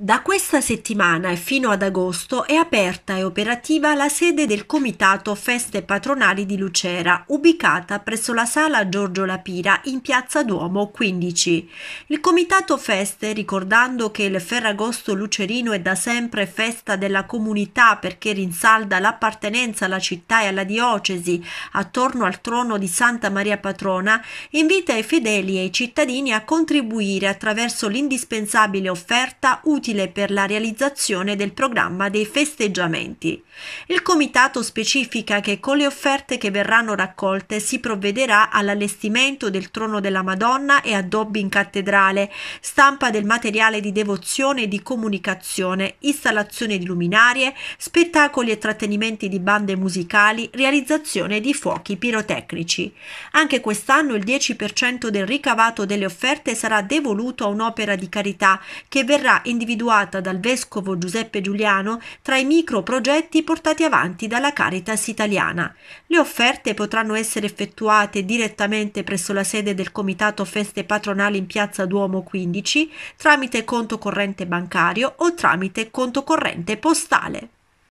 Da questa settimana e fino ad agosto è aperta e operativa la sede del Comitato Feste Patronali di Lucera, ubicata presso la Sala Giorgio Lapira in Piazza Duomo 15. Il Comitato Feste, ricordando che il Ferragosto lucerino è da sempre festa della comunità perché rinsalda l'appartenenza alla città e alla diocesi attorno al trono di Santa Maria Patrona, invita i fedeli e i cittadini a contribuire attraverso l'indispensabile offerta utile utile per la realizzazione del programma dei festeggiamenti. Il comitato specifica che con le offerte che verranno raccolte si provvederà all'allestimento del trono della Madonna e addobbi in cattedrale, stampa del materiale di devozione e di comunicazione, installazione di luminarie, spettacoli e trattenimenti di bande musicali, realizzazione di fuochi pirotecnici. Anche quest'anno il 10% del ricavato delle offerte sarà devoluto a un'opera di carità che verrà individuata individuata dal vescovo Giuseppe Giuliano tra i micro progetti portati avanti dalla Caritas italiana. Le offerte potranno essere effettuate direttamente presso la sede del Comitato Feste Patronali in Piazza Duomo 15 tramite conto corrente bancario o tramite conto corrente postale.